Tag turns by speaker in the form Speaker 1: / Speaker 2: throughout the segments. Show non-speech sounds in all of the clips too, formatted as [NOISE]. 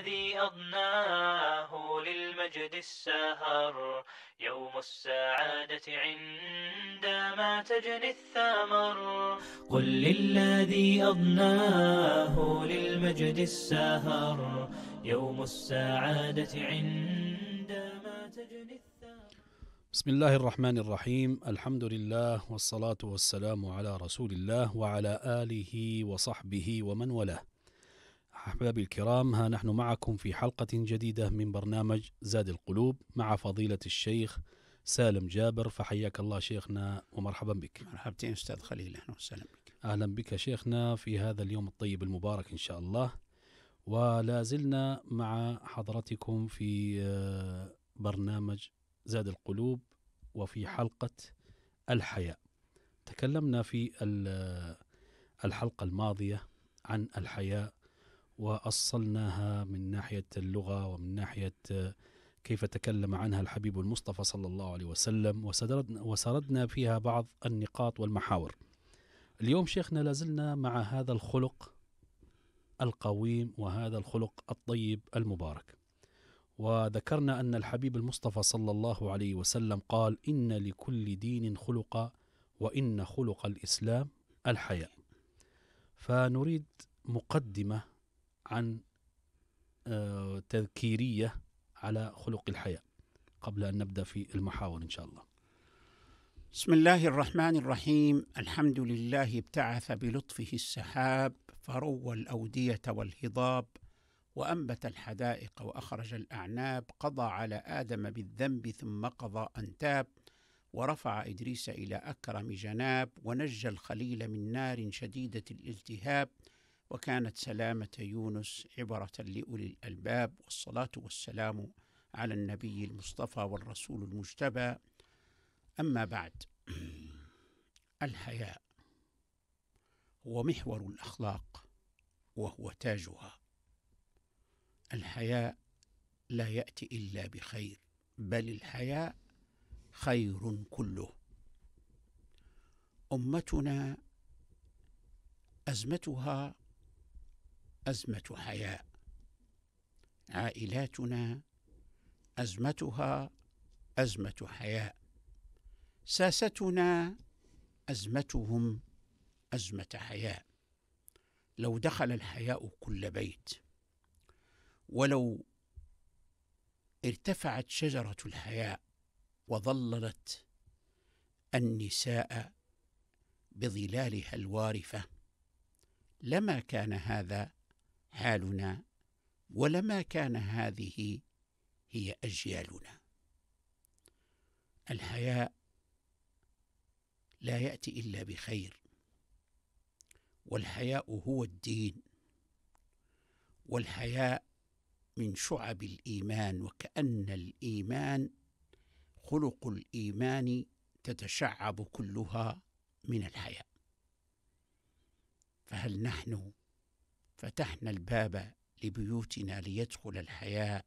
Speaker 1: الذي أضناه للمجد السهر يوم السعادة عندما تجني الثمر قل للذي أضناه للمجد السهر يوم السعادة عندما
Speaker 2: تجني الثمر بسم الله الرحمن الرحيم الحمد لله والصلاة والسلام على رسول الله وعلى آله وصحبه ومن والاه أحبابي الكرام ها نحن معكم في حلقة جديدة من برنامج زاد القلوب مع فضيلة الشيخ سالم جابر فحياك الله شيخنا ومرحبا بك مرحبتين أستاذ خليل أهلا وسهلا بك أهلا بك شيخنا في هذا اليوم الطيب المبارك إن شاء الله ولا زلنا مع حضرتكم في آه، برنامج زاد القلوب وفي حلقة الحياء تكلمنا في آه، الحلقة الماضية عن الحياء وأصلناها من ناحية اللغة ومن ناحية كيف تكلم عنها الحبيب المصطفى صلى الله عليه وسلم وسردنا فيها بعض النقاط والمحاور اليوم شيخنا لازلنا مع هذا الخلق القويم وهذا الخلق الطيب المبارك وذكرنا أن الحبيب المصطفى صلى الله عليه وسلم قال إن لكل دين خلقا وإن خلق الإسلام الحياء فنريد مقدمة عن آه، تذكيرية على خلق الحياة قبل أن نبدأ في المحاور إن شاء الله
Speaker 3: بسم الله الرحمن الرحيم الحمد لله ابتعث بلطفه السحاب فروى الأودية والهضاب وأنبت الحدائق وأخرج الأعناب قضى على آدم بالذنب ثم قضى أن تاب ورفع إدريس إلى أكرم جناب ونجى الخليل من نار شديدة الالتهاب وكانت سلامة يونس عبرة لأولي الألباب والصلاة والسلام على النبي المصطفى والرسول المجتبى أما بعد [CLEARS THROAT] الحياء هو محور الأخلاق وهو تاجها الحياء لا يأتي إلا بخير بل الحياء خير كله أمتنا أزمتها ازمه حياء عائلاتنا ازمتها ازمه حياء ساستنا ازمتهم ازمه حياء لو دخل الحياء كل بيت ولو ارتفعت شجره الحياء وظللت النساء بظلالها الوارفه لما كان هذا حالنا ولما كان هذه هي اجيالنا الحياء لا ياتي الا بخير والحياء هو الدين والحياء من شعب الايمان وكان الايمان خلق الايمان تتشعب كلها من الحياء فهل نحن فتحنا الباب لبيوتنا ليدخل الحياء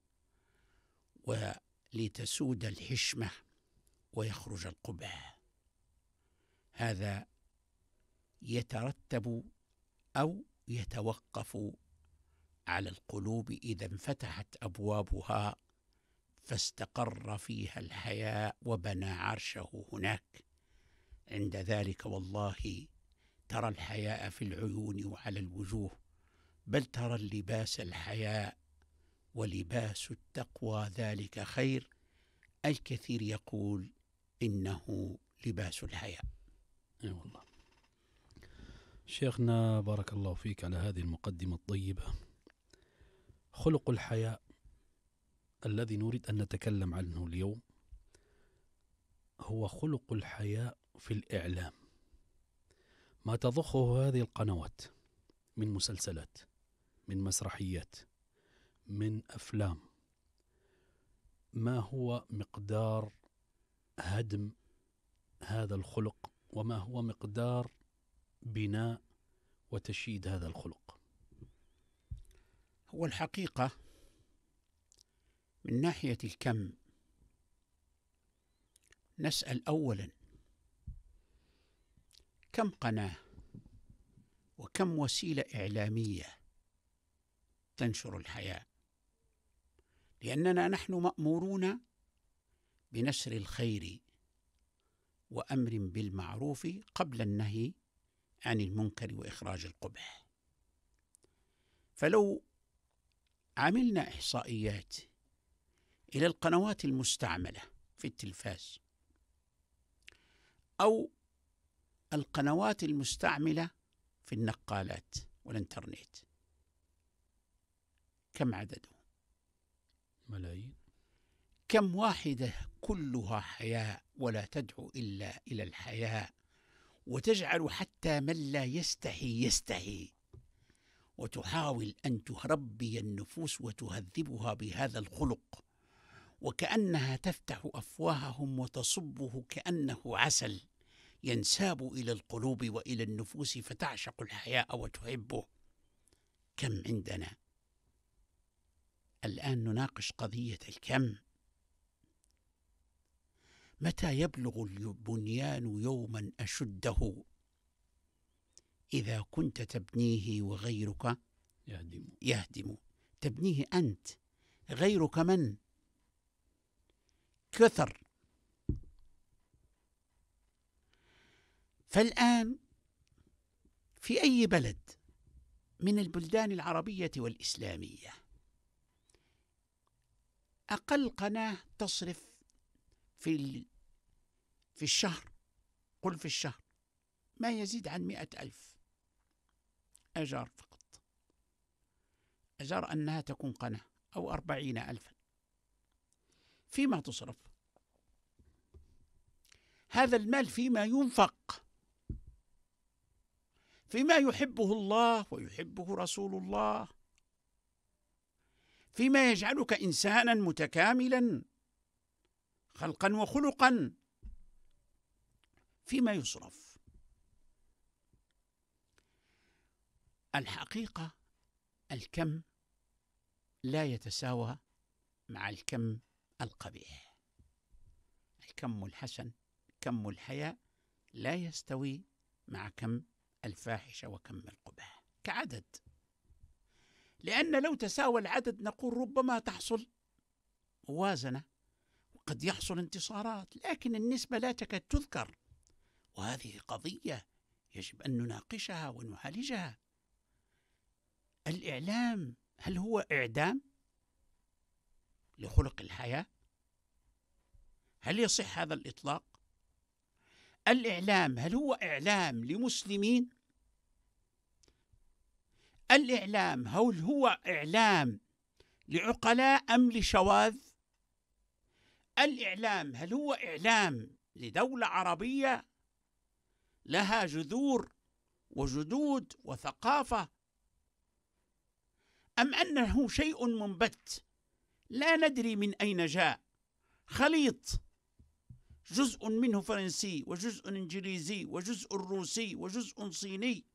Speaker 3: ولتسود الحشمه ويخرج القبح هذا يترتب او يتوقف على القلوب اذا انفتحت ابوابها فاستقر فيها الحياء وبنى عرشه هناك عند ذلك والله ترى الحياء في العيون وعلى الوجوه بل ترى اللباس الحياء ولباس التقوى ذلك خير الكثير يقول إنه لباس الحياء أي والله
Speaker 2: شيخنا بارك الله فيك على هذه المقدمة الطيبة خلق الحياء الذي نريد أن نتكلم عنه اليوم هو خلق الحياء في الإعلام ما تضخه هذه القنوات من مسلسلات من مسرحيات من افلام ما هو مقدار هدم هذا الخلق وما هو مقدار
Speaker 3: بناء وتشييد هذا الخلق هو الحقيقه من ناحيه الكم نسال اولا كم قناه وكم وسيله اعلاميه تنشر الحياه لاننا نحن مامورون بنشر الخير وامر بالمعروف قبل النهي عن المنكر واخراج القبح فلو عملنا احصائيات الى القنوات المستعمله في التلفاز او القنوات المستعمله في النقالات والانترنت كم عددهم ملايين كم واحدة كلها حياء ولا تدعو إلا إلى الحياء وتجعل حتى من لا يستحي يستحي وتحاول أن تربي النفوس وتهذبها بهذا الخلق وكأنها تفتح أفواههم وتصبه كأنه عسل ينساب إلى القلوب وإلى النفوس فتعشق الحياء وتحبه كم عندنا الآن نناقش قضية الكم متى يبلغ البنيان يوما أشده إذا كنت تبنيه وغيرك يهدم يهدم تبنيه أنت غيرك من كثر فالآن في أي بلد من البلدان العربية والإسلامية أقل قناة تصرف في في الشهر قل في الشهر ما يزيد عن مئة ألف أجار فقط أجار أنها تكون قناة أو أربعين ألفا فيما تصرف هذا المال فيما ينفق فيما يحبه الله ويحبه رسول الله فيما يجعلك انسانا متكاملا خلقا وخلقا فيما يصرف الحقيقه الكم لا يتساوى مع الكم القبيح الكم الحسن كم الحياء لا يستوي مع كم الفاحشه وكم القبح كعدد لأن لو تساوى العدد نقول ربما تحصل موازنة وقد يحصل انتصارات لكن النسبة لا تكاد تذكر وهذه قضية يجب أن نناقشها ونعالجها الإعلام هل هو إعدام لخلق الحياة؟ هل يصح هذا الإطلاق؟ الإعلام هل هو إعلام لمسلمين الإعلام هل هو إعلام لعقلاء أم لشواذ؟ الإعلام هل هو إعلام لدولة عربية لها جذور وجدود وثقافة أم أنه شيء منبت لا ندري من أين جاء خليط جزء منه فرنسي وجزء إنجليزي وجزء روسي وجزء صيني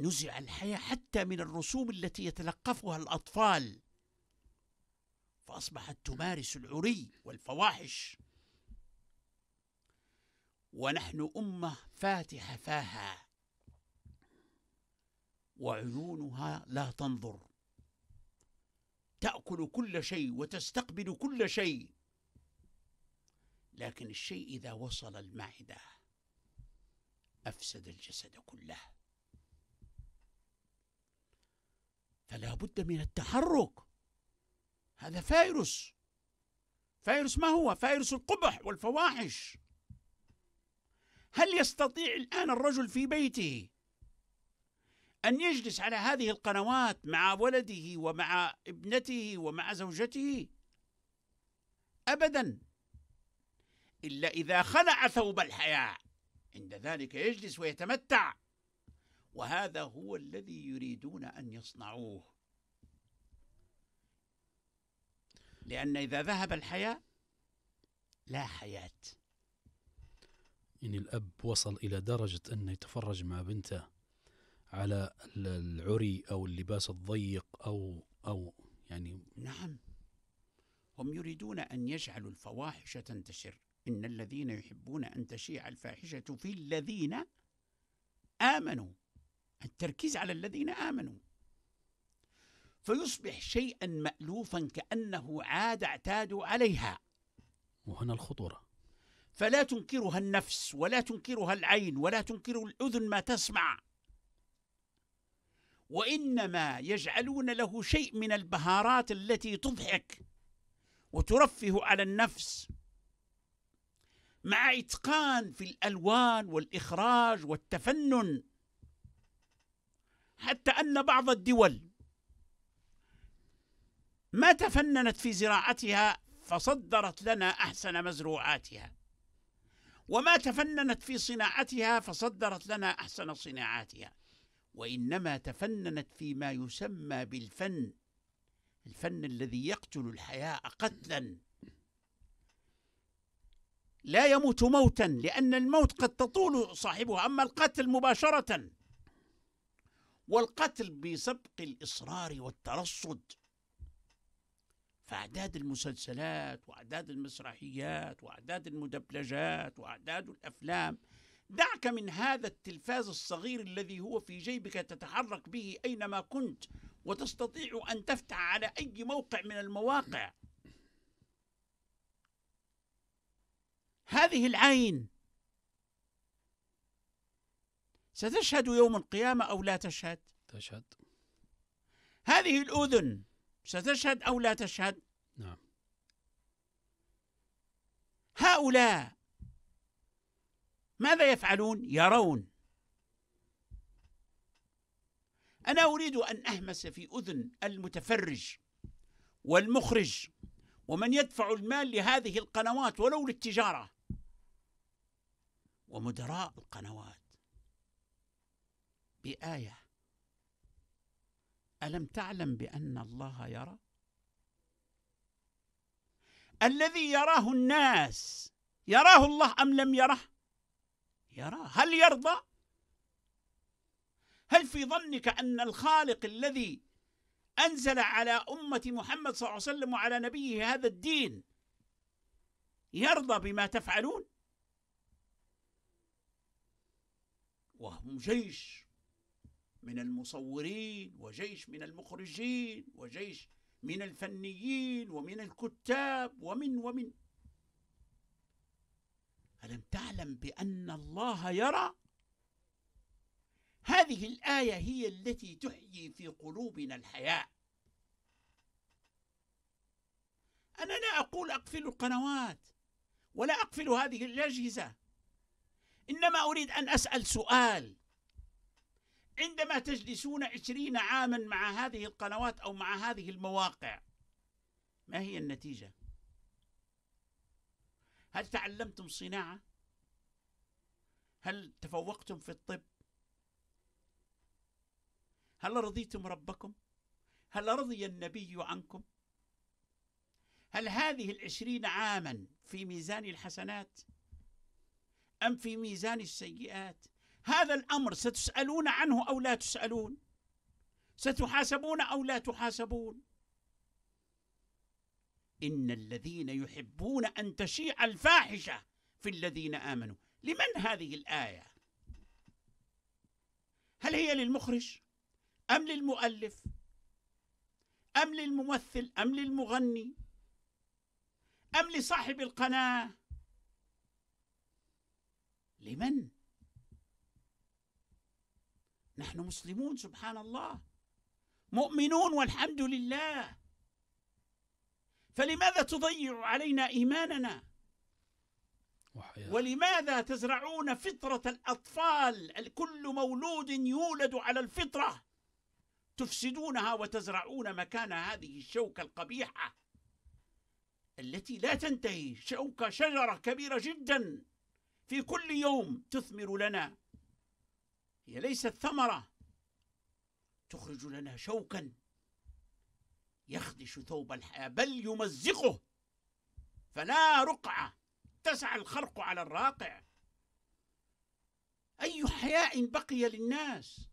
Speaker 3: نزع الحياة حتى من الرسوم التي يتلقفها الأطفال فأصبحت تمارس العري والفواحش ونحن أمة فاتحة فاها وعيونها لا تنظر تأكل كل شيء وتستقبل كل شيء لكن الشيء إذا وصل المعدة أفسد الجسد كله فلا بد من التحرك هذا فيروس فيروس ما هو فيروس القبح والفواحش هل يستطيع الآن الرجل في بيته أن يجلس على هذه القنوات مع ولده ومع ابنته ومع زوجته أبدا إلا إذا خلع ثوب الحياة عند ذلك يجلس ويتمتع وهذا هو الذي يريدون أن يصنعوه لأن إذا ذهب الحياه لا حياة
Speaker 2: يعني الأب وصل إلى درجة أنه يتفرج مع بنته على العري أو اللباس الضيق أو أو يعني
Speaker 3: نعم هم يريدون أن يجعلوا الفواحش تنتشر إن الذين يحبون أن تشيع الفاحشة في الذين آمنوا التركيز على الذين امنوا فيصبح شيئا مالوفا كانه عاد اعتادوا عليها
Speaker 2: وهنا الخطوره
Speaker 3: فلا تنكرها النفس ولا تنكرها العين ولا تنكر الاذن ما تسمع وانما يجعلون له شيء من البهارات التي تضحك وترفه على النفس مع اتقان في الالوان والاخراج والتفنن حتى أن بعض الدول ما تفننت في زراعتها فصدرت لنا أحسن مزروعاتها وما تفننت في صناعتها فصدرت لنا أحسن صناعاتها وإنما تفننت فيما يسمى بالفن الفن الذي يقتل الحياء قتلا لا يموت موتا لأن الموت قد تطول صاحبه أما القتل مباشرة والقتل بسبق الإصرار والترصد فأعداد المسلسلات وأعداد المسرحيات وأعداد المدبلجات وأعداد الأفلام دعك من هذا التلفاز الصغير الذي هو في جيبك تتحرك به أينما كنت وتستطيع أن تفتح على أي موقع من المواقع هذه العين ستشهد يوم القيامة أو لا تشهد تشهد هذه الأذن ستشهد أو لا تشهد نعم هؤلاء ماذا يفعلون يرون أنا أريد أن أهمس في أذن المتفرج والمخرج ومن يدفع المال لهذه القنوات ولو للتجارة ومدراء القنوات بآية ألم تعلم بأن الله يرى؟ الذي يراه الناس يراه الله أم لم يره؟ يراه هل يرضى؟ هل في ظنك أن الخالق الذي أنزل على أمة محمد صلى الله عليه وسلم وعلى نبيه هذا الدين يرضى بما تفعلون؟ وهم جيش من المصورين وجيش من المخرجين وجيش من الفنيين ومن الكتاب ومن ومن ألم تعلم بأن الله يرى هذه الآية هي التي تحيي في قلوبنا الحياة أنا لا أقول أقفل القنوات ولا أقفل هذه الأجهزة إنما أريد أن أسأل سؤال عندما تجلسون عشرين عاما مع هذه القنوات أو مع هذه المواقع ما هي النتيجة؟ هل تعلمتم صناعة؟ هل تفوقتم في الطب؟ هل رضيتم ربكم؟ هل رضي النبي عنكم؟ هل هذه العشرين عاما في ميزان الحسنات أم في ميزان السيئات؟ هذا الامر ستسالون عنه او لا تسالون ستحاسبون او لا تحاسبون ان الذين يحبون ان تشيع الفاحشه في الذين امنوا لمن هذه الايه هل هي للمخرج ام للمؤلف ام للممثل ام للمغني ام لصاحب القناه لمن نحن مسلمون سبحان الله مؤمنون والحمد لله فلماذا تضيع علينا ايماننا وحياة. ولماذا تزرعون فطره الاطفال كل مولود يولد على الفطره تفسدونها وتزرعون مكان هذه الشوكه القبيحه التي لا تنتهي شوكه شجره كبيره جدا في كل يوم تثمر لنا هي ليست ثمرة تخرج لنا شوكا يخدش ثوب الحياة بل يمزقه فلا رقعة اتسع الخرق على الراقع أي حياء بقي للناس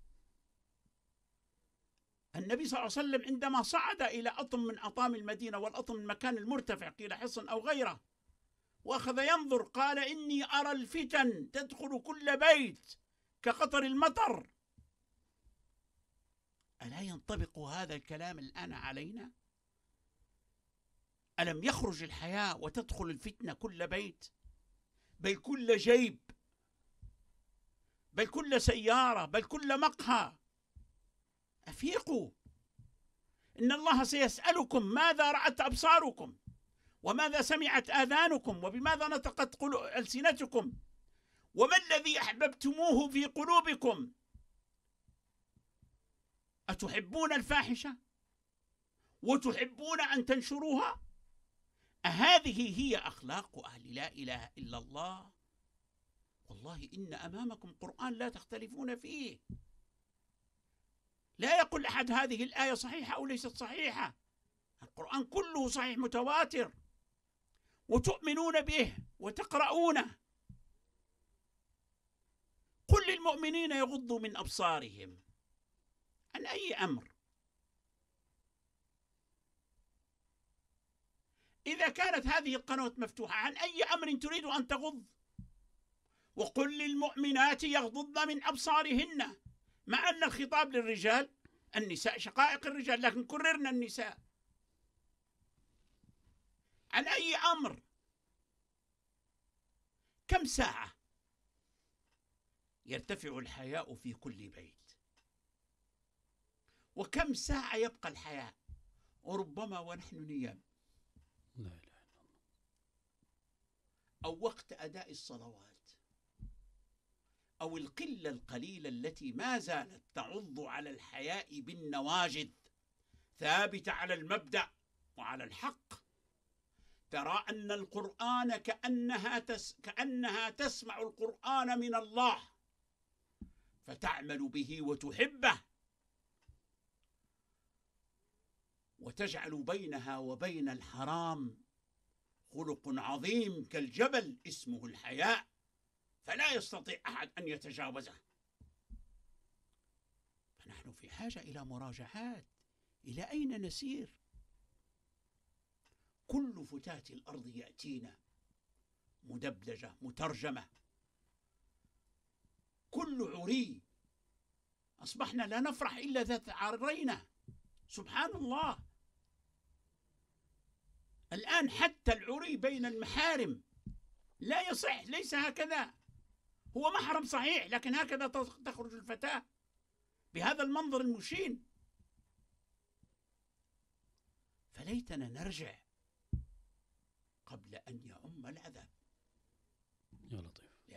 Speaker 3: النبي صلى الله عليه وسلم عندما صعد إلى أطم من أطام المدينة والأطم من مكان المرتفع قيل حصن أو غيره وأخذ ينظر قال إني أرى الفتن تدخل كل بيت كقطر المطر ألا ينطبق هذا الكلام الآن علينا؟ ألم يخرج الحياة وتدخل الفتنة كل بيت بل كل جيب بل كل سيارة بل كل مقهى أفيقوا إن الله سيسألكم ماذا رأت أبصاركم وماذا سمعت آذانكم وبماذا نطقت ألسنتكم وما الذي أحببتموه في قلوبكم أتحبون الفاحشة وتحبون أن تنشروها أهذه هي أخلاق أهل لا إله إلا الله والله إن أمامكم قرآن لا تختلفون فيه لا يقول أحد هذه الآية صحيحة أو ليست صحيحة القرآن كله صحيح متواتر وتؤمنون به وتقرؤونه قل للمؤمنين يغضوا من أبصارهم عن أي أمر إذا كانت هذه القنوات مفتوحة عن أي أمر تريد أن تغض وقل للمؤمنات يغضضن من أبصارهن مع أن الخطاب للرجال النساء شقائق الرجال لكن كررنا النساء عن أي أمر كم ساعة يرتفع الحياء في كل بيت وكم ساعة يبقى الحياء وربما ونحن نيام
Speaker 2: لا إله إلا الله
Speaker 3: أو وقت أداء الصلوات أو القلة القليلة التي ما زالت تعض على الحياء بالنواجد ثابتة على المبدأ وعلى الحق ترى أن القرآن كأنها, تس كأنها تسمع القرآن من الله فتعمل به وتحبه وتجعل بينها وبين الحرام خلق عظيم كالجبل اسمه الحياء فلا يستطيع احد ان يتجاوزه فنحن في حاجه الى مراجعات الى اين نسير كل فتاه الارض ياتينا مدبلجه مترجمه كل عري أصبحنا لا نفرح إلا إذا تعرينا سبحان الله الآن حتى العري بين المحارم لا يصح ليس هكذا هو محرم صحيح لكن هكذا تخرج الفتاة بهذا المنظر المشين فليتنا نرجع قبل أن يعم العذاب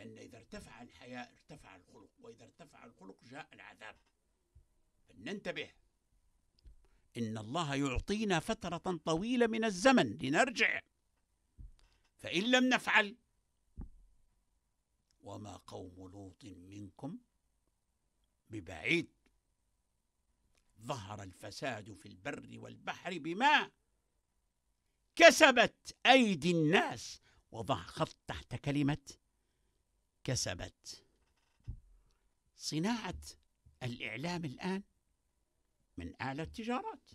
Speaker 3: لأن إذا ارتفع الحياء ارتفع الخلق وإذا ارتفع الخلق جاء العذاب فلننتبه إن الله يعطينا فترة طويلة من الزمن لنرجع فإن لم نفعل وما قوم لوط منكم ببعيد ظهر الفساد في البر والبحر بما كسبت أيدي الناس وضع خط تحت كلمة كسبت صناعة الإعلام الآن من أعلى التجارات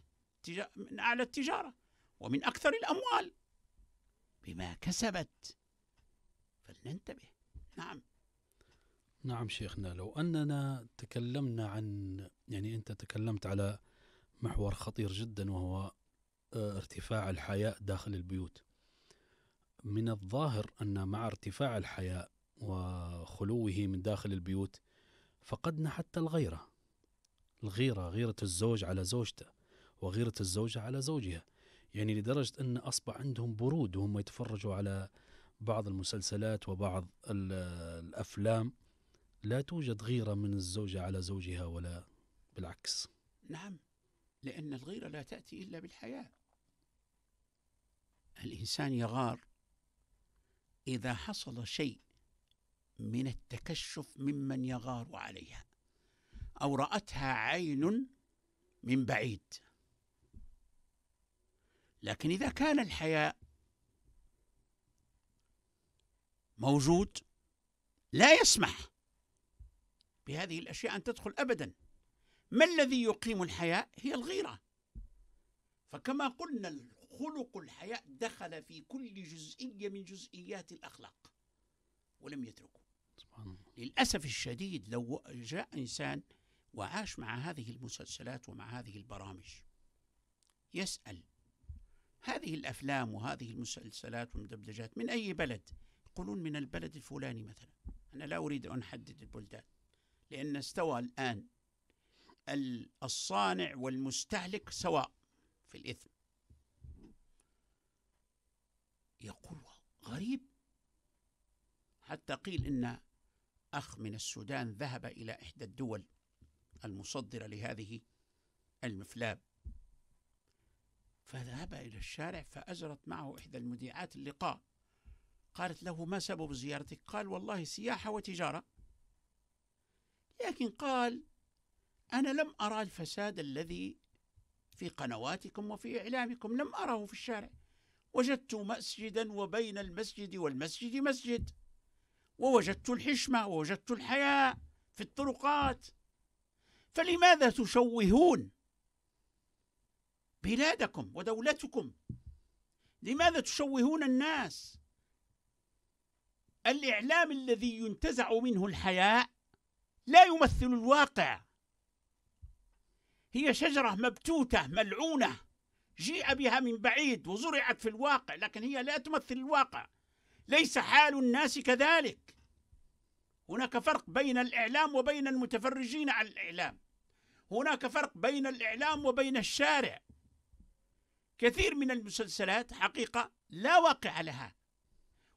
Speaker 3: من أعلى التجارة ومن أكثر الأموال بما كسبت فلننتبه نعم
Speaker 2: نعم شيخنا لو أننا تكلمنا عن يعني أنت تكلمت على محور خطير جدا وهو آه، ارتفاع الحياء داخل البيوت من الظاهر أن مع ارتفاع الحياء وخلوه من داخل البيوت فقدنا حتى الغيرة الغيرة غيرة الزوج على زوجته وغيرة الزوجة على زوجها يعني لدرجة أن أصبح عندهم برود وهم يتفرجوا على بعض المسلسلات وبعض الأفلام لا توجد غيرة من الزوجة على زوجها ولا بالعكس
Speaker 3: نعم لأن الغيرة لا تأتي إلا بالحياة الإنسان يغار إذا حصل شيء من التكشف ممن يغار عليها او راتها عين من بعيد لكن اذا كان الحياء موجود لا يسمح بهذه الاشياء ان تدخل ابدا ما الذي يقيم الحياء هي الغيره فكما قلنا خلق الحياء دخل في كل جزئيه من جزئيات الاخلاق ولم يتركه للأسف الشديد لو جاء إنسان وعاش مع هذه المسلسلات ومع هذه البرامج يسأل هذه الأفلام وهذه المسلسلات والمدبلجات من أي بلد يقولون من البلد الفلاني مثلا أنا لا أريد أن أحدد البلدان لأن استوى الآن الصانع والمستهلك سواء في الإثم يقول غريب حتى قيل إن أخ من السودان ذهب إلى إحدى الدول المصدرة لهذه المفلاب فذهب إلى الشارع فأجرت معه إحدى المذيعات اللقاء قالت له ما سبب زيارتك قال والله سياحة وتجارة لكن قال أنا لم أرى الفساد الذي في قنواتكم وفي إعلامكم لم أره في الشارع وجدت مسجدا وبين المسجد والمسجد مسجد ووجدت الحشمة ووجدت الحياء في الطرقات فلماذا تشوهون بلادكم ودولتكم لماذا تشوهون الناس الإعلام الذي ينتزع منه الحياء لا يمثل الواقع هي شجرة مبتوتة ملعونة جيء بها من بعيد وزرعت في الواقع لكن هي لا تمثل الواقع ليس حال الناس كذلك هناك فرق بين الإعلام وبين المتفرجين على الإعلام هناك فرق بين الإعلام وبين الشارع كثير من المسلسلات حقيقة لا واقع لها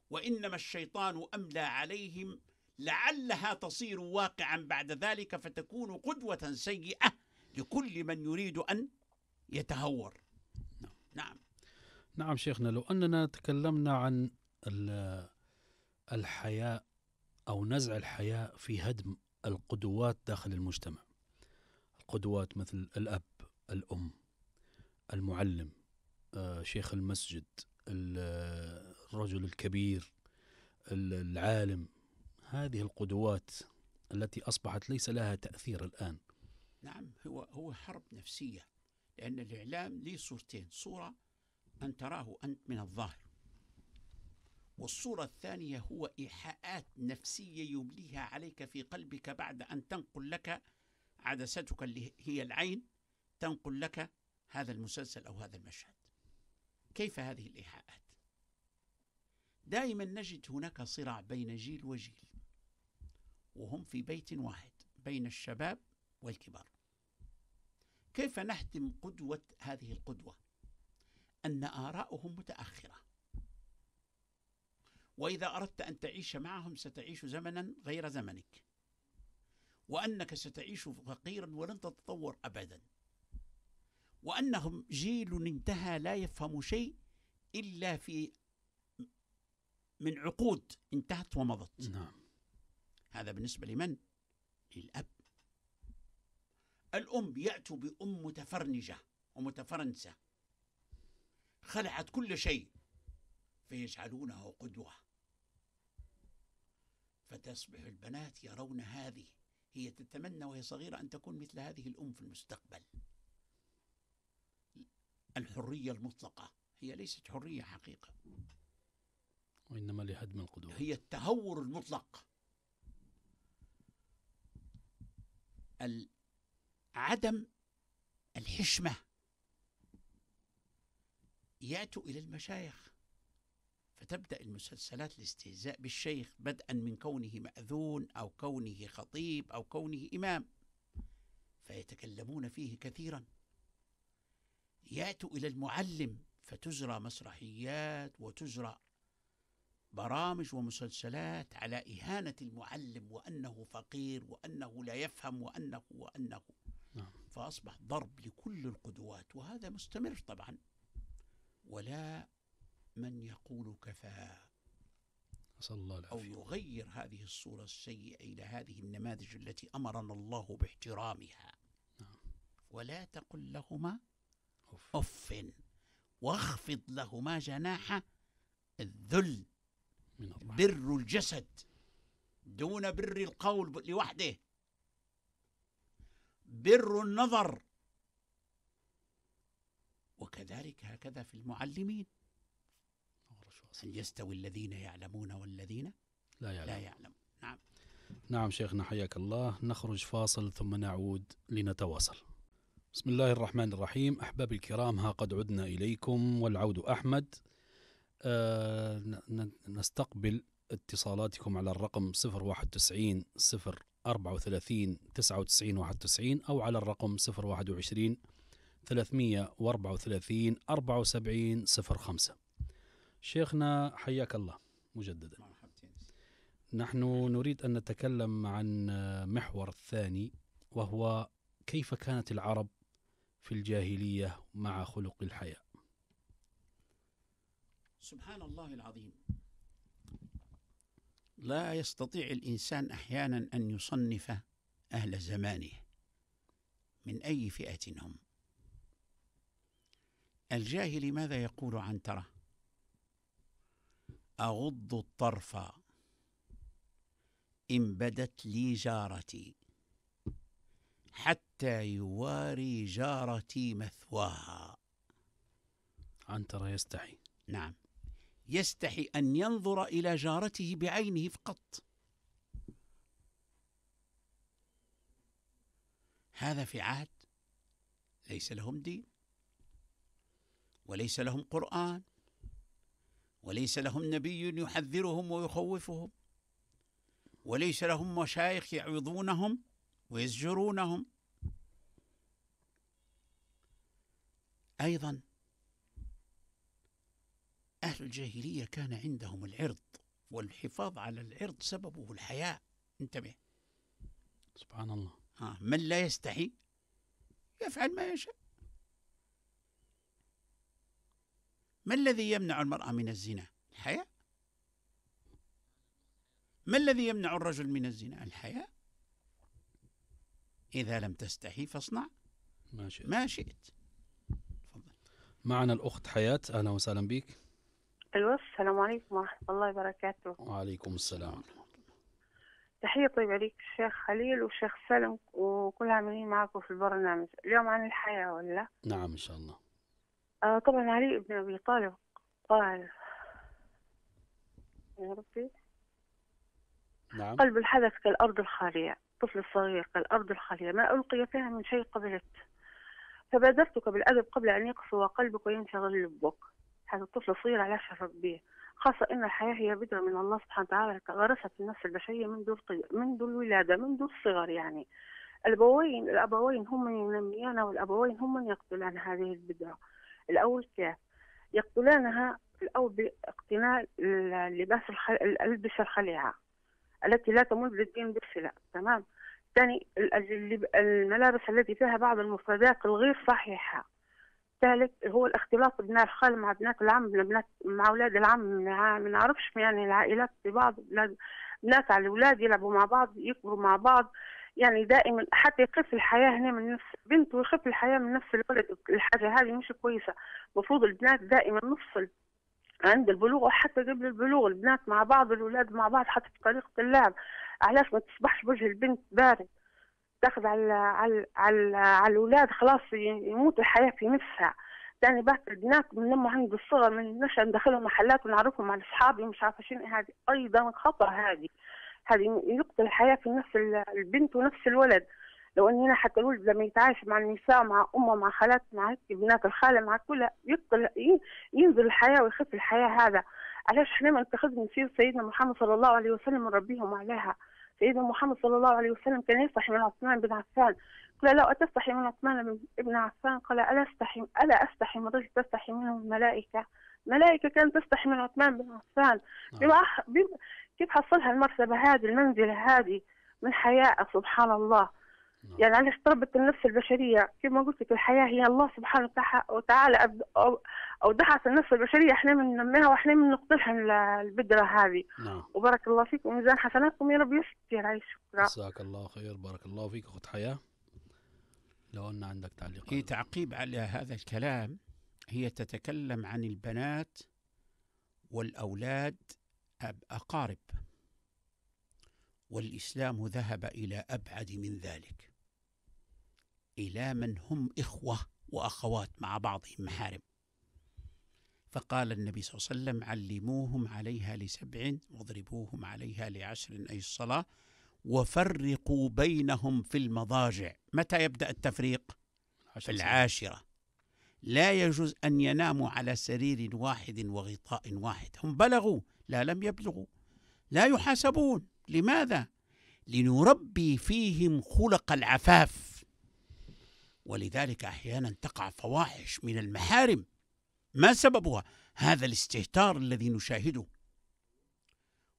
Speaker 3: وإنما الشيطان أملى عليهم لعلها تصير واقعا بعد ذلك فتكون قدوة سيئة لكل من يريد أن يتهور نعم
Speaker 2: نعم شيخنا لو أننا تكلمنا عن الحياء أو نزع الحياء في هدم القدوات داخل المجتمع القدوات مثل الأب الأم المعلم آه، شيخ المسجد الرجل الكبير العالم هذه القدوات التي أصبحت ليس لها تأثير الآن
Speaker 3: نعم هو هو حرب نفسية لأن الإعلام له صورتين صورة أن تراه أنت من الظاهر والصورة الثانية هو إيحاءات نفسية يمليها عليك في قلبك بعد أن تنقل لك عدستك اللي هي العين تنقل لك هذا المسلسل أو هذا المشهد كيف هذه الإيحاءات؟ دائما نجد هناك صراع بين جيل وجيل وهم في بيت واحد بين الشباب والكبار كيف نهدم قدوة هذه القدوة؟ أن آراؤهم متأخرة واذا اردت ان تعيش معهم ستعيش زمنا غير زمنك وانك ستعيش فقيرا ولن تتطور ابدا وانهم جيل انتهى لا يفهم شيء الا في من عقود انتهت ومضت نعم هذا بالنسبه لمن للاب الام ياتوا بام متفرنجه ومتفرنسه خلعت كل شيء فيجعلونها قدوه فتصبح البنات يرون هذه هي تتمنى وهي صغيرة أن تكون مثل هذه الأم في المستقبل الحرية المطلقة هي ليست حرية حقيقة وإنما لهدم القدوة هي التهور المطلق عدم الحشمة يأتوا إلى المشايخ فتبدأ المسلسلات الاستهزاء بالشيخ بدءا من كونه مأذون أو كونه خطيب أو كونه إمام فيتكلمون فيه كثيرا يأتوا إلى المعلم فتجرى مسرحيات وتجرى برامج ومسلسلات على إهانة المعلم وأنه فقير وأنه لا يفهم وأنه وأنه نعم. فأصبح ضرب لكل القدوات وهذا مستمر طبعا ولا من يقول كفى صلى الله أو يغير هذه الصورة السيئة إلى هذه النماذج التي أمرنا الله باحترامها نعم. ولا تقل لهما أف, أف واخفض لهما جناح الذل من الله. بر الجسد دون بر القول لوحده بر النظر وكذلك هكذا في المعلمين هل يستوي الذين يعلمون والذين لا يعلم. لا يعلم نعم
Speaker 2: نعم شيخنا حياك الله نخرج فاصل ثم نعود لنتواصل بسم الله الرحمن الرحيم أحباب الكرام ها قد عدنا إليكم والعود أحمد أه نستقبل اتصالاتكم على الرقم 091 034 99 91 أو على الرقم 021 334 74 05 شيخنا حياك الله مجددا نحن نريد أن نتكلم عن محور الثاني وهو كيف كانت العرب في الجاهلية مع
Speaker 3: خلق الحياء سبحان الله العظيم لا يستطيع الإنسان أحيانا أن يصنف أهل زمانه من أي فئة هم الجاهل ماذا يقول عن تره أغض الطرف إن بدت لي جارتي حتى يواري جارتي مثواها عنتر يستحي نعم يستحي أن ينظر إلى جارته بعينه فقط هذا في عهد ليس لهم دين وليس لهم قرآن وليس لهم نبي يحذرهم ويخوفهم وليس لهم مشايخ يعظونهم ويزجرونهم ايضا اهل الجاهليه كان عندهم العرض والحفاظ على العرض سببه الحياء انتبه سبحان الله ها من لا يستحي يفعل ما يشاء ما الذي يمنع المرأة من الزنا؟ الحياء ما الذي يمنع الرجل من الزنا؟ الحياء إذا لم تستحي فاصنع ما شئت ما شئت
Speaker 2: معنا الأخت حياة أهلا وسهلا بك
Speaker 1: ألو أيوة، السلام عليكم ورحمة الله وبركاته
Speaker 2: وعليكم السلام
Speaker 1: تحية طيبة عليك الشيخ خليل والشيخ سالم وكل عاملين معكم في البرنامج اليوم عن الحياة ولا؟
Speaker 2: نعم إن شاء الله
Speaker 1: آه طبعا علي بن أبي طالب قال يا ربي نعم. قلب الحدث كالأرض الخالية طفل الصغير كالأرض الخالية ما ألقي فيها من شيء قبلت فبادرتك بالأدب قبل أن يقسو قلبك وينشغل لبك هذا الطفل صغير على شرف به خاصة أن الحياة هي بدر من الله سبحانه وتعالى غرست النفس البشرية منذ منذ الولادة منذ الصغر يعني الأبوين الأبوين هم من ينميان والأبوين هم من يقتلان هذه البدعة الأول كيف يقتلانها في الأول باقتناء اللباس الألبسة الخليعة التي لا تمد للدين بالسلع تمام ثاني الملابس التي فيها بعض المفردات الغير صحيحة ثالث هو الاختلاط بناء الخال مع بنات العم بنات مع اولاد العم ما نعرفش يعني العائلات في بعض بنات على الاولاد يلعبوا مع بعض يكبروا مع بعض يعني دائما حتى يخف الحياة هنا من نفس بنته ويخف الحياة من نفس الولد الحاجة هذه مش كويسة المفروض البنات دائما نفصل عند البلوغ وحتى قبل البلوغ البنات مع بعض الأولاد مع بعض حتى في طريقة اللعب علاش ما تصبحش وجه البنت بارد تاخذ على على على, على الاولاد خلاص يموت الحياة في نفسها تاني بعد البنات من لما عند الصغر من نشا ندخلهم محلات ونعرفهم على اصحابي مش عارفه شنو هذه ايضا خطا هذه هذه يقتل الحياة في نفس البنت ونفس الولد لو ان هنا حتى الولد لما يتعايش مع النساء مع أمه مع خالات مع بنات الخالة مع كلها يقتل ينزل الحياة ويخف الحياة هذا علاش احنا ما نتخذ من سيدنا محمد صلى الله عليه وسلم ونربيهم عليها سيدنا محمد صلى الله عليه وسلم كان يستحي من عثمان بن عفان قال لو أتستحي من عثمان بن عفان قال ألا أستحي ألا أستحي من رجل تستحي منه الملائكة ملائكة كانت تستحي من عثمان بن عفان نعم. كيف حصلها المرتبة هذه المنزلة هذه من حياء سبحان الله نعم. يعني علاش تربت النفس البشرية كما قلت لك الحياة هي الله سبحانه وتعالى أودعت النفس البشرية احنا من نميها واحنا من نقتلها البدرة هذه نعم. وبارك الله فيكم وميزان حسناتكم يا رب يسر عليك شكرا
Speaker 2: جزاك الله خير بارك الله
Speaker 3: فيك أخت حياة لو أن عندك تعليق في تعقيب على هذا الكلام هي تتكلم عن البنات والأولاد أقارب والإسلام ذهب إلى أبعد من ذلك إلى من هم إخوة وأخوات مع بعضهم محارم فقال النبي صلى الله عليه وسلم علموهم عليها لسبع واضربوهم عليها لعشر أي الصلاة وفرقوا بينهم في المضاجع متى يبدأ التفريق؟ في العاشرة لا يجوز أن يناموا على سرير واحد وغطاء واحد هم بلغوا لا لم يبلغوا لا يحاسبون لماذا لنربي فيهم خلق العفاف ولذلك احيانا تقع فواحش من المحارم ما سببها هذا الاستهتار الذي نشاهده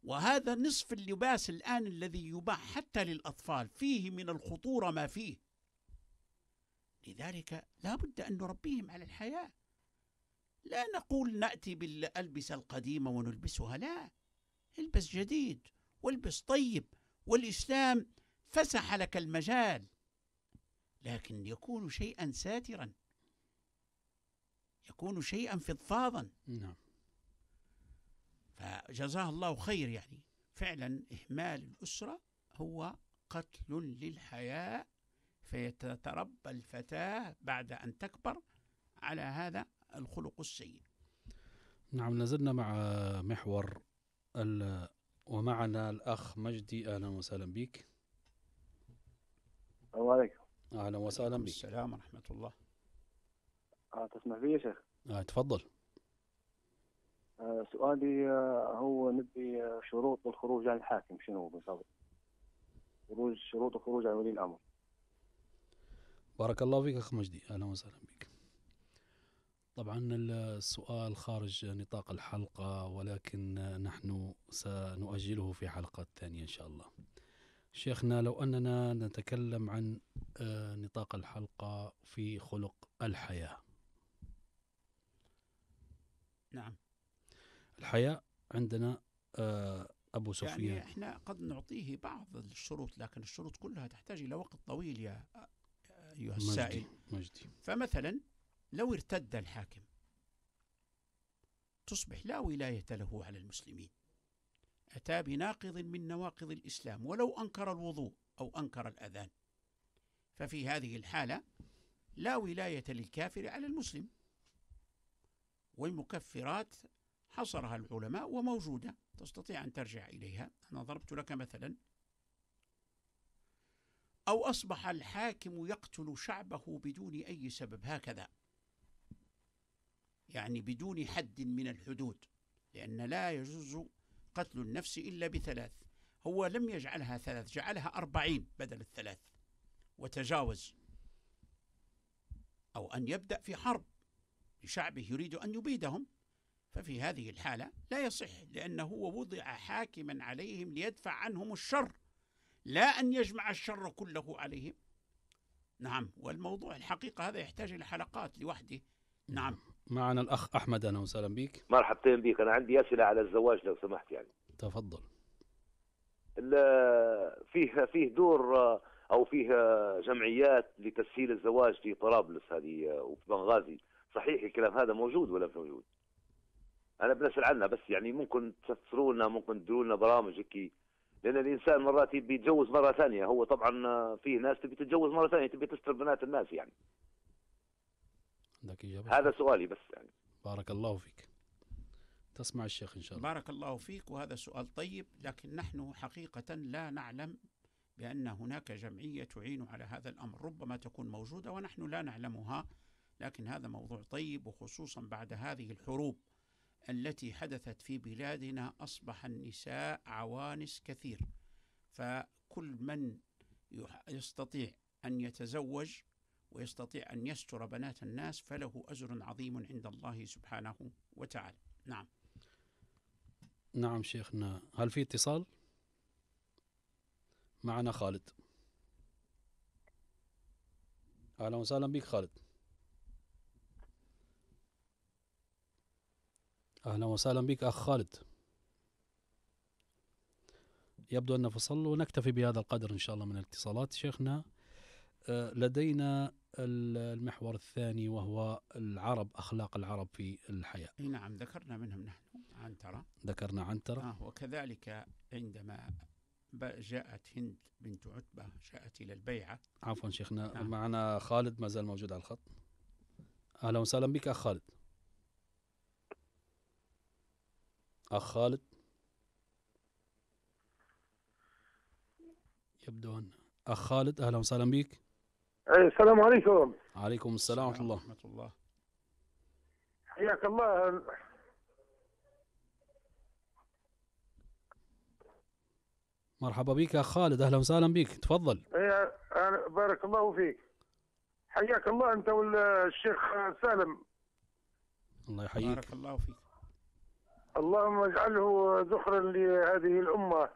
Speaker 3: وهذا نصف اللباس الان الذي يباع حتى للاطفال فيه من الخطوره ما فيه لذلك لا بد ان نربيهم على الحياه لا نقول نأتي بالألبسة القديمة ونلبسها لا البس جديد والبس طيب والإسلام فسح لك المجال لكن يكون شيئا ساترا يكون شيئا فضفاضا نعم فجزاه الله خير يعني فعلا إهمال الأسرة هو قتل للحياء فيتربى الفتاة بعد أن تكبر على هذا الخلق السيء
Speaker 2: نعم نزلنا مع محور ومعنا الأخ مجدي أهلا وسهلا بك
Speaker 3: السلام عليكم أهلا وسهلا بك السلام ورحمة الله أه تسمع
Speaker 2: فيا يا شيخ أه تفضل أه سؤالي آه، هو نبي
Speaker 1: آه، شروط الخروج عن الحاكم شنو بالضبط خروج شروط الخروج عن ولي
Speaker 2: الأمر بارك الله فيك أخ مجدي أهلا وسهلا بك طبعا السؤال خارج نطاق الحلقة ولكن نحن سنؤجله في حلقة ثانية إن شاء الله شيخنا لو أننا نتكلم عن آه، نطاق الحلقة في خلق الحياة نعم الحياة عندنا آه، أبو يعني سفيان يعني
Speaker 3: إحنا قد نعطيه بعض الشروط لكن الشروط كلها تحتاج إلى وقت طويل يا آه،
Speaker 2: أيها السائل
Speaker 3: مجدي. مجدي. فمثلا لو ارتد الحاكم تصبح لا ولاية له على المسلمين أتى بناقض من نواقض الإسلام ولو أنكر الوضوء أو أنكر الأذان ففي هذه الحالة لا ولاية للكافر على المسلم والمكفرات حصرها العلماء وموجودة تستطيع أن ترجع إليها أنا ضربت لك مثلا أو أصبح الحاكم يقتل شعبه بدون أي سبب هكذا يعني بدون حد من الحدود لأن لا يجوز قتل النفس إلا بثلاث هو لم يجعلها ثلاث جعلها أربعين بدل الثلاث وتجاوز أو أن يبدأ في حرب لشعبه يريد أن يبيدهم ففي هذه الحالة لا يصح لأنه هو وضع حاكما عليهم ليدفع عنهم الشر لا أن يجمع الشر كله عليهم نعم والموضوع الحقيقة هذا يحتاج إلى حلقات لوحده
Speaker 1: نعم
Speaker 2: معنا الأخ أحمد أهلا وسهلا بك مرحبتين بك أنا عندي
Speaker 1: أسئلة على الزواج لو سمحت يعني تفضل فيه فيه دور أو فيه جمعيات لتسهيل الزواج في طرابلس هذه وفي بنغازي صحيح الكلام هذا موجود ولا مش موجود؟ أنا بنسأل عنها بس يعني ممكن تفسروا لنا ممكن تديروا لنا برامج هيك لأن الإنسان مرات يبي يتجوز مرة ثانية هو طبعا فيه ناس تبي تتجوز مرة ثانية تبي تستر بنات الناس يعني
Speaker 3: عندك إجابة؟ هذا سؤالي بس يعني
Speaker 2: بارك الله فيك تسمع الشيخ إن شاء الله
Speaker 3: بارك الله فيك وهذا سؤال طيب لكن نحن حقيقة لا نعلم بأن هناك جمعية تعين على هذا الأمر ربما تكون موجودة ونحن لا نعلمها لكن هذا موضوع طيب وخصوصا بعد هذه الحروب التي حدثت في بلادنا أصبح النساء عوانس كثير فكل من يستطيع أن يتزوج ويستطيع أن يستر بنات الناس فله أجر عظيم عند الله سبحانه وتعالى نعم
Speaker 2: نعم شيخنا هل في اتصال؟ معنا خالد أهلا وسهلا بك خالد أهلا وسهلا بك أخ خالد يبدو أن فصل ونكتفي بهذا القدر إن شاء الله من الاتصالات شيخنا لدينا المحور الثاني وهو العرب أخلاق العرب في الحياة
Speaker 3: نعم ذكرنا منهم نحن عنترة ذكرنا عنترة آه وكذلك عندما جاءت هند بنت عتبة جاءت إلى البيعة
Speaker 2: عفوا شيخنا نعم. معنا خالد ما زال موجود على الخط أهلا وسهلا بك أخ خالد أخ خالد يبدو أن أخ خالد أهلا وسهلا بك إيه،
Speaker 1: السلام عليكم
Speaker 2: عليكم السلام ورحمة الله ورحمة الله
Speaker 1: حياك الله
Speaker 2: مرحبا بك يا خالد اهلا وسهلا بك تفضل
Speaker 1: إيه، بارك الله فيك حياك الله انت والشيخ سالم
Speaker 2: الله يحييك بارك
Speaker 1: الله فيك اللهم اجعله ذخرا لهذه الامه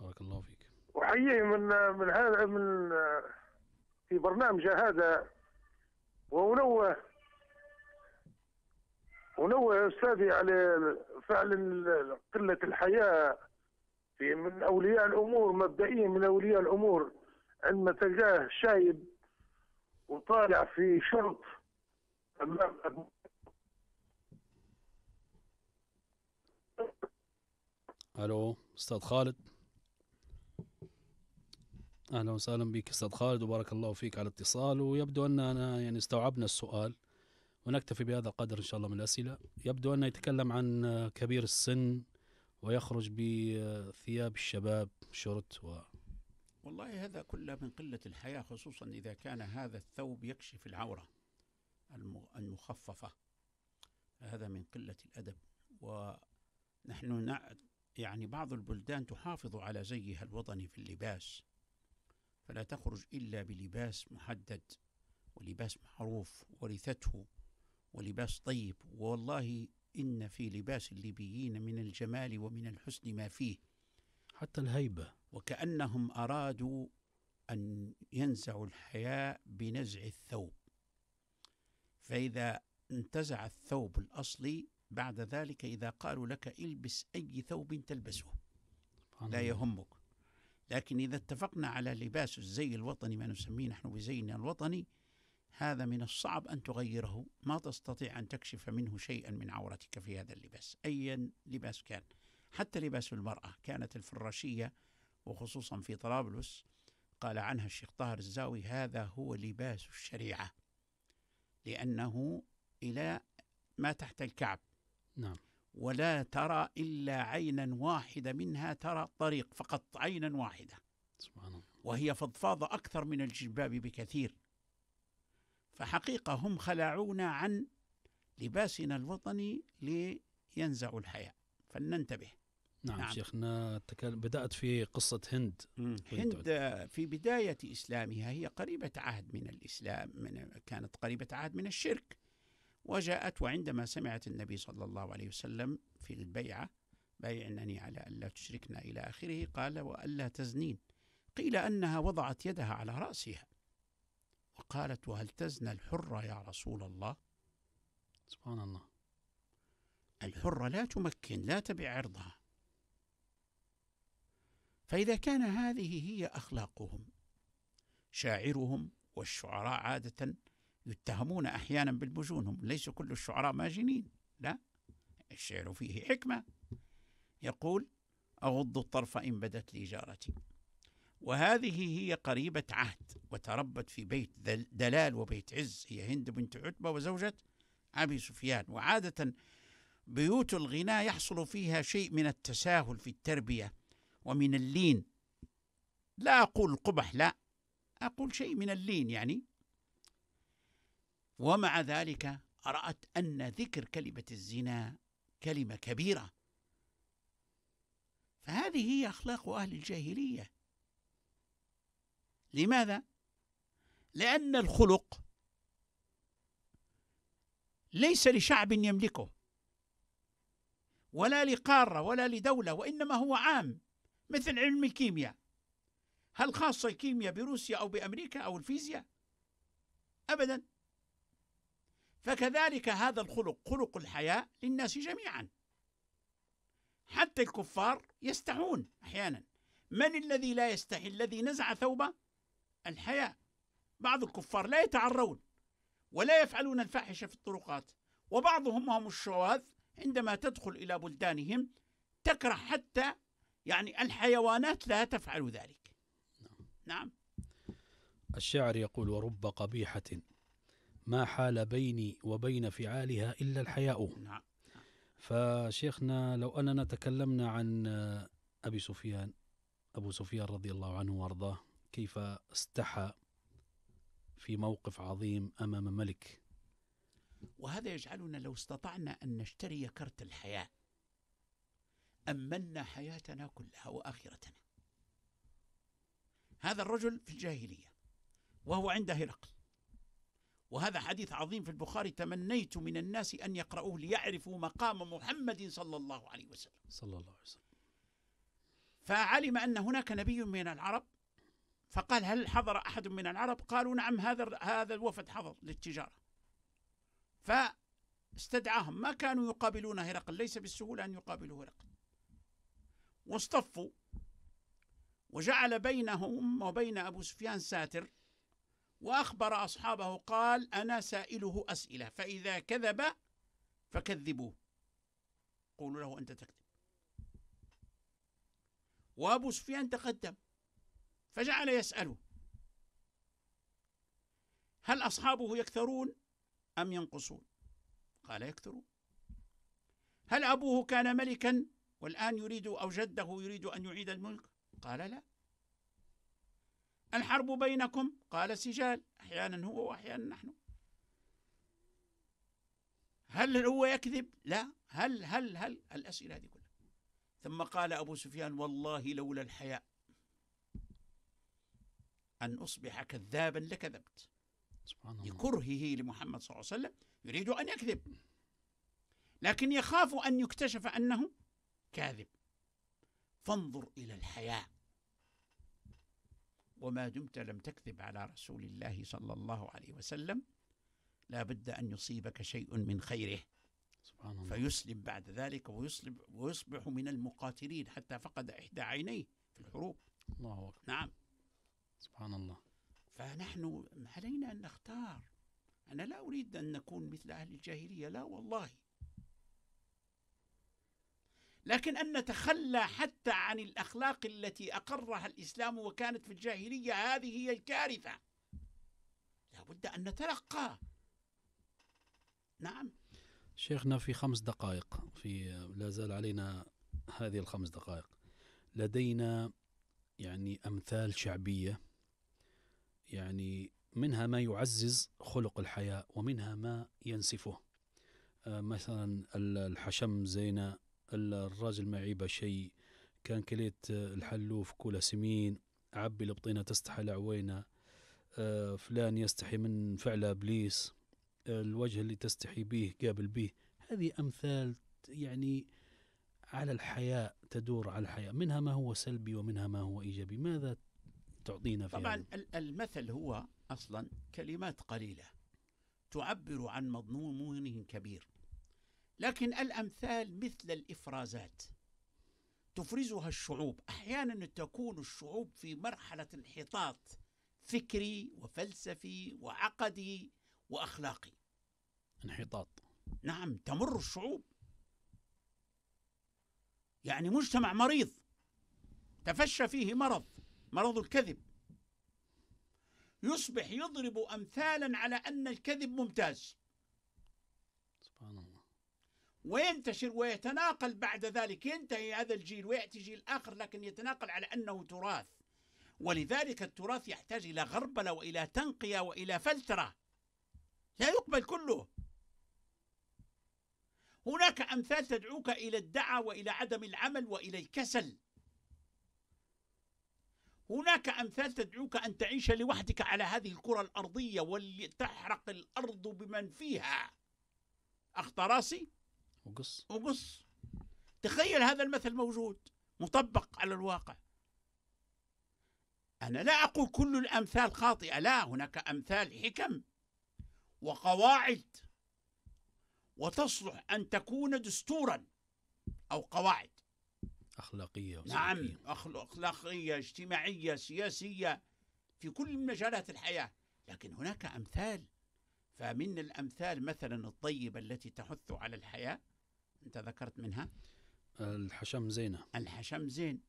Speaker 1: بارك الله فيك وحييه من من هذا من في برنامج هذا وأنوه انوه استاذي على فعل قله الحياه في من اولياء الامور مبدئيا من اولياء الامور عندما تلقاه شايب وطالع في شرط امام
Speaker 2: الو استاذ خالد اهلا وسهلا بك استاذ خالد وبارك الله فيك على الاتصال ويبدو اننا يعني استوعبنا السؤال ونكتفي بهذا القدر ان شاء الله من الاسئله يبدو انه يتكلم عن كبير السن ويخرج بثياب الشباب شرط و
Speaker 3: والله هذا كله من قله الحياه خصوصا اذا كان هذا الثوب يكشف العوره المخففه هذا من قله الادب ونحن يعني بعض البلدان تحافظ على زيها الوطني في اللباس فلا تخرج إلا بلباس محدد ولباس معروف ورثته ولباس طيب والله إن في لباس الليبيين من الجمال ومن الحسن ما فيه حتى الهيبة وكأنهم أرادوا أن ينزعوا الحياء بنزع الثوب فإذا انتزع الثوب الأصلي بعد ذلك إذا قالوا لك البس أي ثوب تلبسه لا يهمك لكن إذا اتفقنا على لباس الزي الوطني ما نسميه نحن بزينا الوطني هذا من الصعب أن تغيره ما تستطيع أن تكشف منه شيئا من عورتك في هذا اللباس أيا لباس كان حتى لباس المرأة كانت الفراشية وخصوصا في طرابلس قال عنها الشيخ طاهر الزاوي هذا هو لباس الشريعة لأنه إلى ما تحت الكعب نعم ولا ترى إلا عينا واحدة منها ترى الطريق فقط عينا واحدة سبحان الله وهي فضفاضة أكثر من الجلباب بكثير فحقيقة هم خلعونا عن لباسنا الوطني لينزعوا الحياة فلننتبه نعم, نعم.
Speaker 2: شيخنا بدأت في قصة هند هند
Speaker 3: في بداية إسلامها هي قريبة عهد من الإسلام من كانت قريبة عهد من الشرك وجاءت وعندما سمعت النبي صلى الله عليه وسلم في البيعة بايعنني على ألا تشركنا إلى آخره قال وألا تزنين قيل أنها وضعت يدها على رأسها وقالت وهل تزنى الحرة يا رسول الله سبحان الله الحرة لا تمكن لا تبع عرضها فإذا كان هذه هي أخلاقهم شاعرهم والشعراء عادة يتهمون أحيانا بالبجون هم ليس كل الشعراء ماجنين لا الشعر فيه حكمة يقول أغض الطرف إن بدت لي جارتي وهذه هي قريبة عهد وتربت في بيت دلال وبيت عز هي هند بنت عتبة وزوجة أبي سفيان وعادة بيوت الغناء يحصل فيها شيء من التساهل في التربية ومن اللين لا أقول قبح لا أقول شيء من اللين يعني ومع ذلك رأت أن ذكر كلمة الزنا كلمة كبيرة فهذه هي أخلاق أهل الجاهلية لماذا؟ لأن الخلق ليس لشعب يملكه ولا لقارة ولا لدولة وإنما هو عام مثل علم الكيمياء هل خاصة الكيمياء بروسيا أو بأمريكا أو الفيزياء؟ أبدا فكذلك هذا الخلق خلق الحياء للناس جميعا حتى الكفار يستحون أحيانا من الذي لا يستحي الذي نزع ثوب الحياء بعض الكفار لا يتعرون ولا يفعلون الفاحشة في الطرقات وبعضهم وهم الشواذ عندما تدخل إلى بلدانهم تكره حتى يعني الحيوانات لا تفعل ذلك نعم
Speaker 2: الشاعر يقول ورب قبيحة ما حال بيني وبين فعالها إلا الحياء نعم فشيخنا لو أننا تكلمنا عن أبي سفيان أبو سفيان رضي الله عنه وأرضاه كيف استحى في موقف عظيم أمام ملك
Speaker 3: وهذا يجعلنا لو استطعنا أن نشتري كرت الحياة أمنا حياتنا كلها وآخرتنا هذا الرجل في الجاهلية وهو عند هرقل وهذا حديث عظيم في البخاري تمنيت من الناس أن يقرؤوه ليعرفوا مقام محمد صلى الله عليه وسلم صلى الله عليه وسلم فعلم أن هناك نبي من العرب فقال هل حضر أحد من العرب قالوا نعم هذا هذا الوفد حضر للتجارة فاستدعاهم ما كانوا يقابلون هرقل ليس بالسهولة أن يقابلوا هرقل واصطفوا وجعل بينهم وبين أبو سفيان ساتر وأخبر أصحابه قال أنا سائله أسئلة فإذا كذب فكذبوه قولوا له أنت تكذب وأبو سفيان تقدم فجعل يسأله هل أصحابه يكثرون أم ينقصون قال يكثرون هل أبوه كان ملكا والآن يريد أو جده يريد أن يعيد الملك قال لا الحرب بينكم قال سجال أحيانا هو وأحيانا نحن هل هو يكذب لا هل هل هل الأسئلة هذه كلها ثم قال أبو سفيان والله لولا الحياء أن أصبح كذابا لكذبت سبحان الله لكرهه لمحمد صلى الله عليه وسلم يريد أن يكذب لكن يخاف أن يكتشف أنه كاذب فانظر إلى الحياء وما دمت لم تكذب على رسول الله صلى الله عليه وسلم لا بد أن يصيبك شيء من خيره سبحان الله. فيسلم بعد ذلك ويصلب ويصبح من المقاتلين حتى فقد إحدى عينيه في الحروب الله أكبر نعم سبحان الله فنحن علينا أن نختار أنا لا أريد أن نكون مثل أهل الجاهلية لا والله لكن أن نتخلى حتى عن الأخلاق التي أقرها الإسلام وكانت في الجاهلية هذه هي الكارثة لابد أن نتلقى نعم
Speaker 2: شيخنا في خمس دقائق في لا زال علينا هذه الخمس دقائق لدينا يعني أمثال شعبية يعني منها ما يعزز خلق الحياة ومنها ما ينسفه آه، مثلا الحشم زينة الراجل ما عيبه شيء كان كليت آه، الحلوف كولا سمين عبي البطينة تستحي العوينة آه، فلان يستحي من فعل إبليس الوجه اللي تستحي به قابل به هذه أمثال يعني على الحياة تدور على الحياة منها ما هو سلبي ومنها ما هو إيجابي ماذا تعطينا في طبعا
Speaker 3: المثل هو أصلا كلمات قليلة تعبر عن مضمون كبير لكن الأمثال مثل الإفرازات تفرزها الشعوب أحيانا تكون الشعوب في مرحلة انحطاط فكري وفلسفي وعقدي وأخلاقي انحطاط نعم تمر الشعوب يعني مجتمع مريض تفشى فيه مرض مرض الكذب يصبح يضرب امثالا على ان الكذب ممتاز وينتشر ويتناقل بعد ذلك ينتهي هذا الجيل ويأتي جيل آخر لكن يتناقل على أنه تراث ولذلك التراث يحتاج إلى غربلة وإلى تنقية وإلى فلترة لا يقبل كله هناك أمثال تدعوك إلى الدعاء وإلى عدم العمل وإلى الكسل هناك أمثال تدعوك أن تعيش لوحدك على هذه الكرة الأرضية ولتحرق الأرض بمن فيها أخطراسي؟ وقص وقص تخيل هذا المثل موجود مطبق على الواقع أنا لا أقول كل الأمثال خاطئة لا هناك أمثال حكم وقواعد وتصلح أن تكون دستورا أو قواعد
Speaker 2: أخلاقية
Speaker 3: نعم أخلاقية اجتماعية سياسية في كل مجالات الحياة لكن هناك أمثال فمن الأمثال مثلا الطيبة التي تحث على الحياة أنت ذكرت منها الحشم زينة الحشم زين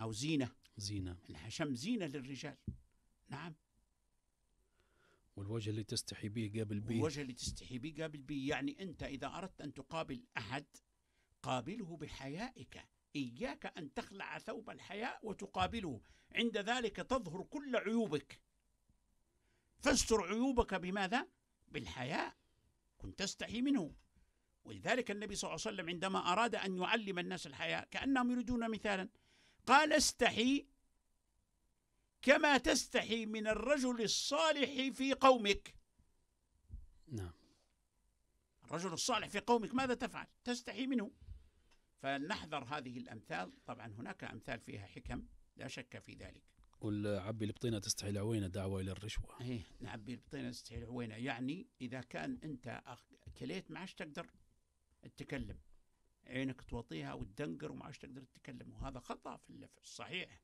Speaker 3: أو زينة زينة الحشم زينة للرجال نعم
Speaker 2: والوجه اللي تستحي به قابل به الوجه
Speaker 3: اللي تستحي به قابل به يعني أنت إذا أردت أن تقابل أحد قابله بحيائك إياك أن تخلع ثوب الحياء وتقابله عند ذلك تظهر كل عيوبك فاستر عيوبك بماذا؟ بالحياء كنت تستحي منه ولذلك النبي صلى الله عليه وسلم عندما أراد أن يعلم الناس الحياة كأنهم يريدون مثالا قال استحي كما تستحي من الرجل الصالح في قومك نعم الرجل الصالح في قومك ماذا تفعل تستحي منه فلنحذر هذه الأمثال طبعا هناك أمثال فيها حكم لا شك في ذلك
Speaker 2: قل عبي البطينة تستحي العوينة دعوة إلى الرشوة
Speaker 3: ايه نعبي البطينة تستحي العوينة يعني إذا كان أنت كليت ما عادش تقدر تتكلم عينك توطيها وتدنقر وما عادش تقدر تتكلم وهذا خطا في الصحيح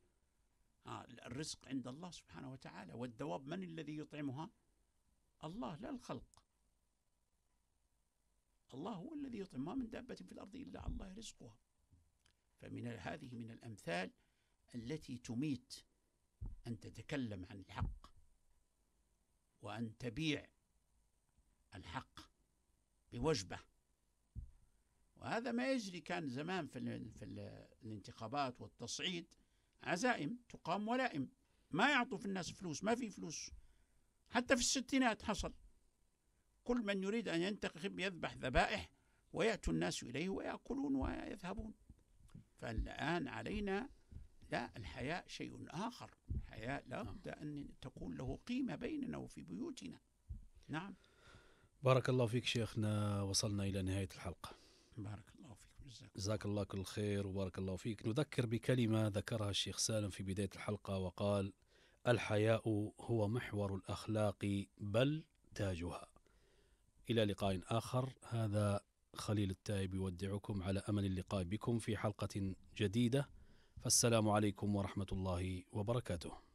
Speaker 3: آه الرزق عند الله سبحانه وتعالى والدواب من الذي يطعمها الله لا الخلق الله هو الذي يطعم ما من دابة في الأرض إلا الله رزقها فمن هذه من الأمثال التي تميت أن تتكلم عن الحق وأن تبيع الحق بوجبة وهذا ما يجري كان زمان في, في الانتخابات والتصعيد عزائم تقام ولائم ما يعطوا في الناس فلوس ما في فلوس حتى في الستينات حصل كل من يريد أن ينتخب يذبح ذبائح ويأتوا الناس إليه ويأكلون ويذهبون فالآن علينا لا الحياء شيء آخر الحياء لابد نعم. أن تكون له قيمة بيننا وفي بيوتنا نعم
Speaker 2: بارك الله فيك شيخنا وصلنا إلى نهاية الحلقة
Speaker 3: بارك الله فيك جزاك
Speaker 2: جزاك الله كل خير وبارك الله فيك نذكر بكلمة ذكرها الشيخ سالم في بداية الحلقة وقال الحياء هو محور الأخلاق بل تاجها إلى لقاء آخر هذا خليل التائب يودعكم على أمل اللقاء بكم في حلقة جديدة فالسلام عليكم ورحمة الله وبركاته